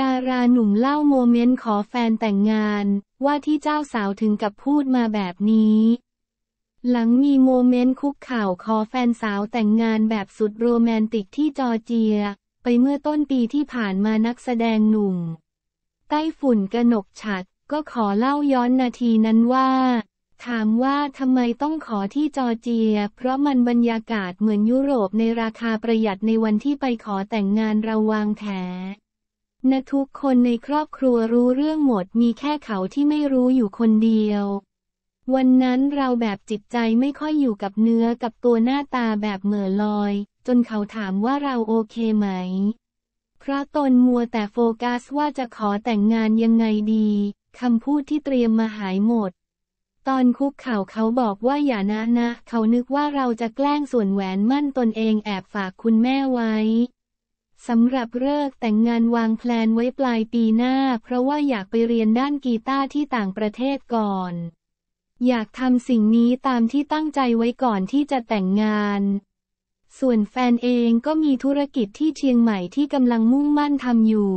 ดาราหนุ่มเล่าโมเมนต์ขอแฟนแต่งงาน ว่าที่เจ้าสาวถึงกับพูดมาแบบนี้ หลังมีโมเมนต์คุกข่าวขอแฟนสาวแต่งงานแบบสุดโรแมนติกที่จอร์เจีย ไปเมื่อต้นปีที่ผ่านมานักแสดงหนุ่ม ใต้ฝุ่นกระหนกฉัด ก็ขอเล่าย้อนนาทีนั้นว่า ถามว่าทำไมต้องขอที่จอร์เจีย เพราะมันบรรยากาศเหมือนยุโรปในราคาประหยัดในวันที่ไปขอแต่งงานเราวางแผนะทุกคนในครอบครัวรู้เรื่องหมดมีแค่เขาที่ไม่รู้อยู่คนเดียว วันนั้นเราแบบจิตใจไม่ค่อยอยู่กับเนื้อกับตัวหน้าตาแบบเหม่อลอย จนเขาถามว่าเราโอเคไหม เพราะตนมัวแต่โฟกัสว่าจะขอแต่งงานยังไงดีคำพูดที่เตรียมมาหายหมด ตอนคุกเข่าเขาบอกว่าอย่านะนะ เขานึกว่าเราจะแกล้งส่วนแหวนมั่นตนเองแอบฝากคุณแม่ไว้สำหรับเลิกแต่งงานวางแพลนไว้ปลายปีหน้าเพราะว่าอยากไปเรียนด้านกีตาร์ที่ต่างประเทศก่อน อยากทำสิ่งนี้ตามที่ตั้งใจไว้ก่อนที่จะแต่งงาน ส่วนแฟนเองก็มีธุรกิจที่เชียงใหม่ที่กำลังมุ่งมั่นทำอยู่